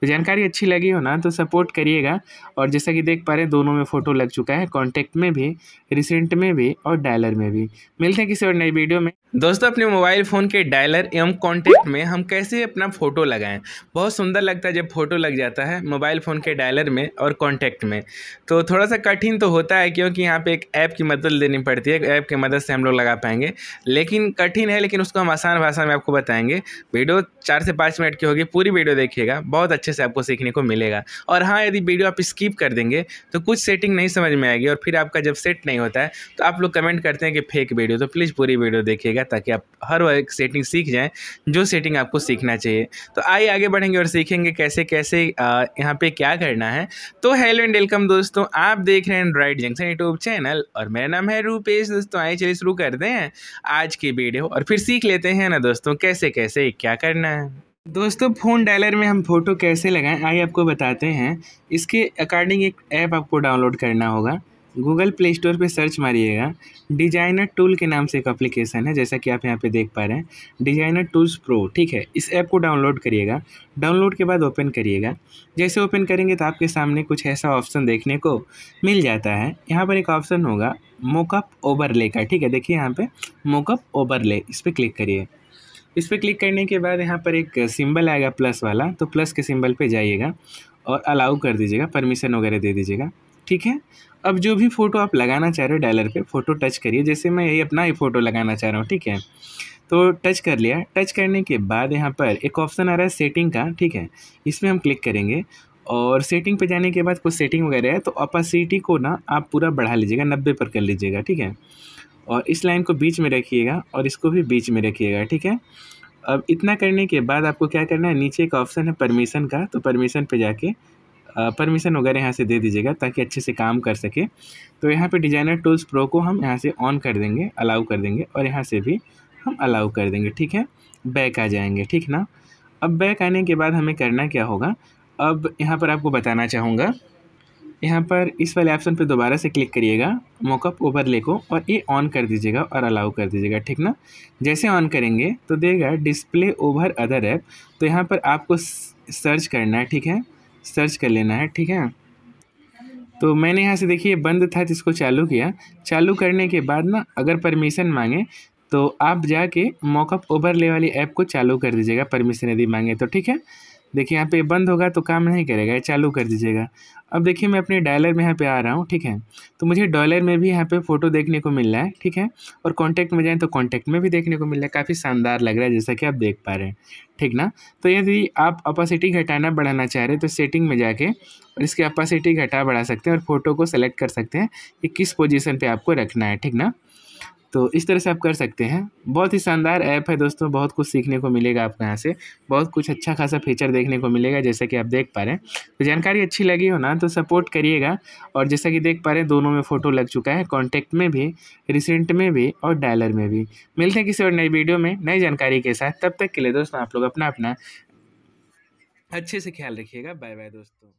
तो जानकारी अच्छी लगी हो ना तो सपोर्ट करिएगा और जैसा कि देख पा रहे हैं दोनों में फ़ोटो लग चुका है कॉन्टेक्ट में भी रिसेंट में भी और डायलर में भी मिलते हैं किसी और नई वीडियो में दोस्तों अपने मोबाइल फ़ोन के डायलर एवं कॉन्टैक्ट में हम कैसे अपना फ़ोटो लगाएं बहुत सुंदर लगता है जब फ़ोटो लग जाता है मोबाइल फ़ोन के डायलर में और कॉन्टैक्ट में तो थोड़ा सा कठिन तो होता है क्योंकि यहाँ पे एक ऐप की मदद लेनी पड़ती है ऐप की मदद से हम लोग लगा पाएंगे लेकिन कठिन है लेकिन उसको हम आसान भाषा में आपको बताएंगे वीडियो चार से पाँच मिनट की होगी पूरी वीडियो देखिएगा बहुत अच्छे से आपको सीखने को मिलेगा और हाँ यदि वीडियो आप स्किप कर देंगे तो कुछ सेटिंग नहीं समझ में आएगी और फिर आपका जब सेट नहीं होता है तो आप लोग कमेंट करते हैं कि फेक वीडियो तो प्लीज़ पूरी वीडियो देखिएगा ताकि आप हर एक सेटिंग सीख जाएँ जो सेटिंग आपको सीखना चाहिए तो आइए आगे बढ़ेंगे और सीखेंगे कैसे कैसे यहाँ पर क्या करना है तो हेलो एंड वेलकम दोस्तों आप देख रहे हैं एंड्रॉइड जंक्शन यूट्यूब चैनल और मेरा नाम है रूपेश दोस्तों आइए चलिए शुरू करते हैं आज की वीडियो और फिर सीख लेते हैं ना दोस्तों कैसे कैसे क्या करना है दोस्तों फ़ोन डायलर में हम फ़ोटो कैसे लगाएं आइए आपको बताते हैं इसके अकॉर्डिंग एक ऐप आपको डाउनलोड करना होगा गूगल प्ले स्टोर पर सर्च मारिएगा डिजाइनर टूल के नाम से एक एप्लीकेशन है जैसा कि आप यहाँ पे देख पा रहे हैं डिजाइनर टूल्स प्रो ठीक है इस ऐप को डाउनलोड करिएगा डाउनलोड के बाद ओपन करिएगा जैसे ओपन करेंगे तो आपके सामने कुछ ऐसा ऑप्शन देखने को मिल जाता है यहाँ पर एक ऑप्शन होगा मोकअप ओवरले का ठीक है देखिए यहाँ पर मोकअप ओवरले इस पर क्लिक करिए इस पर क्लिक करने के बाद यहाँ पर एक सिंबल आएगा प्लस वाला तो प्लस के सिंबल पे जाइएगा और अलाउ कर दीजिएगा परमिशन वगैरह दे दीजिएगा ठीक है अब जो भी फ़ोटो आप लगाना चाह रहे हो डायलर पे फ़ोटो टच करिए जैसे मैं यही अपना ही फ़ोटो लगाना चाह रहा हूँ ठीक है तो टच कर लिया टच करने के बाद यहाँ पर एक ऑप्शन आ रहा है सेटिंग का ठीक है इसमें हम क्लिक करेंगे और सेटिंग पे जाने के बाद कुछ सेटिंग वगैरह है तो अपासिटी को ना आप पूरा बढ़ा लीजिएगा नब्बे पर कर लीजिएगा ठीक है और इस लाइन को बीच में रखिएगा और इसको भी बीच में रखिएगा ठीक है अब इतना करने के बाद आपको क्या करना है नीचे एक ऑप्शन है परमिशन का तो परमिशन पे जाके परमिशन वगैरह यहाँ से दे दीजिएगा ताकि अच्छे से काम कर सके तो यहाँ पे डिज़ाइनर टूल्स प्रो को हम यहाँ से ऑन कर देंगे अलाउ कर देंगे और यहाँ से भी हम अलाउ कर देंगे ठीक है बैक आ जाएंगे ठीक ना अब बैक आने के बाद हमें करना क्या होगा अब यहाँ पर आपको बताना चाहूँगा यहाँ पर इस वाले ऑप्शन पर दोबारा से क्लिक करिएगा मोकअप ओवरले को और ये ऑन कर दीजिएगा और अलाउ कर दीजिएगा ठीक ना जैसे ऑन करेंगे तो देगा डिस्प्ले ओवर अदर ऐप तो यहाँ पर आपको सर्च करना है ठीक है सर्च कर लेना है ठीक है तो मैंने यहाँ से देखिए बंद था जिसको तो चालू किया चालू करने के बाद ना अगर परमिशन मांगे तो आप जाके मॉकअप ओवरले वाली ऐप को चालू कर दीजिएगा परमिशन यदि मांगे तो ठीक है देखिए यहाँ पे बंद होगा तो काम नहीं करेगा ये चालू कर दीजिएगा अब देखिए मैं अपने डायलर में यहाँ पे आ रहा हूँ ठीक है तो मुझे डॉलर में भी यहाँ पे फ़ोटो देखने को मिल रहा है ठीक है और कॉन्टैक्ट में जाएँ तो कॉन्टैक्ट में भी देखने को मिल रहा है काफ़ी शानदार लग रहा है जैसा कि आप देख पा रहे हैं ठीक ना तो यदि आप अपासिटी घटाना बढ़ाना चाह रहे हैं तो सेटिंग में जाके और इसकी अपासिटी घटा बढ़ा सकते हैं और फ़ोटो को सेलेक्ट कर सकते हैं कि किस पोजिशन पर आपको रखना है ठीक ना तो इस तरह से आप कर सकते हैं बहुत ही शानदार ऐप है दोस्तों बहुत कुछ सीखने को मिलेगा आपको यहाँ से बहुत कुछ अच्छा खासा फीचर देखने को मिलेगा जैसा कि आप देख पा रहे हैं तो जानकारी अच्छी लगी हो ना तो सपोर्ट करिएगा और जैसा कि देख पा रहे हैं दोनों में फ़ोटो लग चुका है कॉन्टैक्ट में भी रिसेंट में भी और डायलर में भी मिलते हैं किसी और नई वीडियो में नई जानकारी के साथ तब तक के लिए दोस्तों आप लोग अपना अपना अच्छे से ख्याल रखिएगा बाय बाय दोस्तों